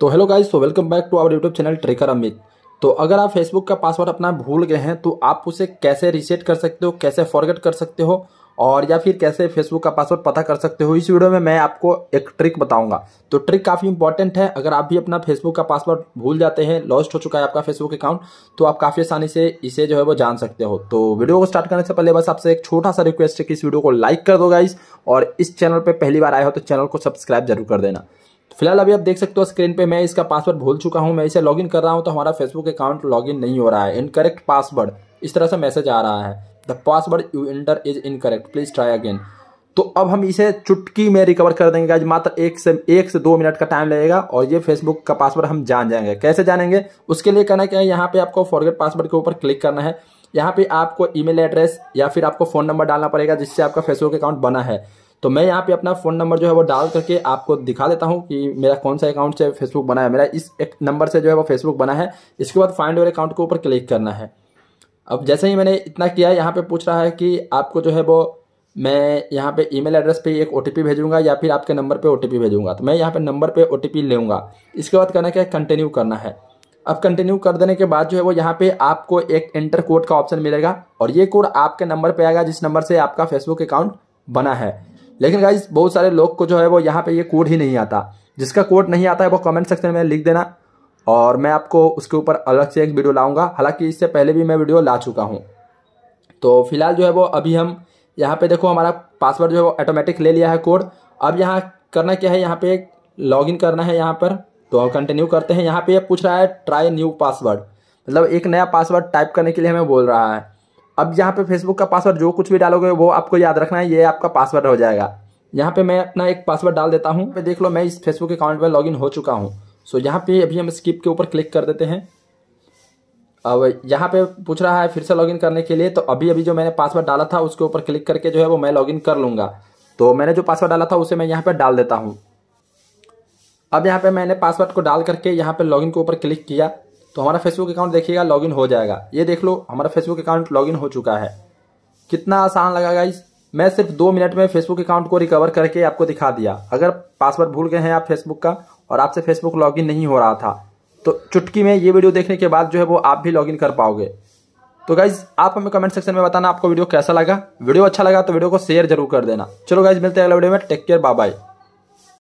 तो hello guys तो welcome back to our YouTube channel tracker Amit तो अगर आप फेसबुक का पासवर्ड अपना भूल गए हैं तो आप उसे कैसे रीसेट कर सकते हो कैसे फॉरगेट कर सकते हो और या फिर कैसे फेसबुक का पासवर्ड पता कर सकते हो इस वीडियो में मैं आपको एक ट्रिक बताऊंगा तो ट्रिक काफ़ी इंपॉर्टेंट है अगर आप भी अपना फेसबुक का पासवर्ड भूल जाते हैं लॉस्ट हो चुका है आपका फेसबुक अकाउंट तो आप काफ़ी आसानी से इसे जो है वो जान सकते हो तो वीडियो को स्टार्ट करने से पहले बस आपसे एक छोटा सा रिक्वेस्ट है कि इस वीडियो को लाइक कर दो गाइज और इस चैनल पर पहली बार आए हो तो चैनल को सब्सक्राइब जरूर कर देना फिलहाल अभी आप देख सकते हो स्क्रीन पे मैं इसका पासवर्ड भूल चुका हूँ मैं इसे लॉगिन कर रहा हूँ तो हमारा फेसबुक अकाउंट लॉगिन नहीं हो रहा है इनकरेक्ट पासवर्ड इस तरह से मैसेज आ रहा है the password you enter is incorrect please try again तो अब हम इसे चुटकी में रिकवर कर देंगे आज मात्र एक से एक से दो मिनट का टाइम लगेगा और ये फेसबुक का पासवर्ड हम जान जाएंगे कैसे जानेंगे उसके लिए करना क्या है यहाँ पे आपको फॉरगेट पासवर्ड के ऊपर क्लिक करना है यहाँ पे आपको ईमेल एड्रेस या फिर आपको फ़ोन नंबर डालना पड़ेगा जिससे आपका फेसबुक अकाउंट बना है तो मैं यहाँ पे अपना फ़ोन नंबर जो है वो डाल करके आपको दिखा देता हूँ कि मेरा कौन सा अकाउंट से फेसबुक बना है मेरा इस एक नंबर से जो है वो फेसबुक बना है इसके बाद फाइंड योर अकाउंट के ऊपर क्लिक करना है अब जैसे ही मैंने इतना किया यहाँ पर पूछ रहा है कि आपको जो है वो मैं यहाँ पे ईमेल एड्रेस पे एक ओ भेजूंगा या फिर आपके नंबर पे ओ भेजूंगा तो मैं यहाँ पे नंबर पे ओ लूँगा इसके बाद करना क्या है कंटिन्यू करना है अब कंटिन्यू कर देने के बाद जो है वो यहाँ पे आपको एक एंटर कोड का ऑप्शन मिलेगा और ये कोड आपके नंबर पे आएगा जिस नंबर से आपका फेसबुक अकाउंट बना है लेकिन गाइज बहुत सारे लोग को जो है वो यहाँ पे ये कोड ही नहीं आता जिसका कोड नहीं आता है वो कमेंट सेक्शन में लिख देना और मैं आपको उसके ऊपर अलग से एक वीडियो लाऊंगा हालांकि इससे पहले भी मैं वीडियो ला चुका हूँ तो फिलहाल जो है वो अभी हम यहाँ पे देखो हमारा पासवर्ड जो है वो ऑटोमेटिक ले लिया है कोड अब यहाँ करना क्या है यहाँ पे इन करना है यहाँ पर तो कंटिन्यू करते हैं यहाँ पे पूछ रहा है ट्राई न्यू पासवर्ड मतलब एक नया पासवर्ड टाइप करने के लिए हमें बोल रहा है अब यहाँ पे फेसबुक का पासवर्ड जो कुछ भी डालोगे वो आपको याद रखना है ये आपका पासवर्ड हो जाएगा यहाँ पे मैं अपना एक पासवर्ड डाल देता हूँ देख लो मैं इस फेसबुक अकाउंट में लॉगिन हो चुका हूँ सो यहाँ पे अभी हम स्किप के ऊपर क्लिक कर देते हैं अब यहाँ पे पूछ रहा है फिर से लॉगिन करने के लिए तो अभी अभी जो मैंने पासवर्ड डाला था उसके ऊपर क्लिक करके जो है वो मैं लॉगिन कर लूँगा तो मैंने जो पासवर्ड डाला था उसे मैं यहाँ पर डाल देता हूँ अब यहाँ पर मैंने पासवर्ड को डाल करके यहाँ पर लॉगिन के ऊपर क्लिक किया तो हमारा फेसबुक अकाउंट देखिएगा लॉगिन हो जाएगा ये देख लो हमारा फेसबुक अकाउंट लॉगिन हो चुका है कितना आसान लगा गाइस मैं सिर्फ दो मिनट में फेसबुक अकाउंट को रिकवर करके आपको दिखा दिया अगर पासवर्ड भूल गए हैं आप फेसबुक का और आपसे फेसबुक लॉगिन नहीं हो रहा था तो चुटकी में ये वीडियो देखने के बाद जो है वो आप भी लॉगिन कर पाओगे तो गाइज आप हमें कमेंट सेक्शन में बताना आपको वीडियो कैसा लगा वीडियो अच्छा लगा तो वीडियो को शेयर जरूर कर देना चलो गाइज मिलते हैं अगले वीडियो में टेक केयर बाय बाय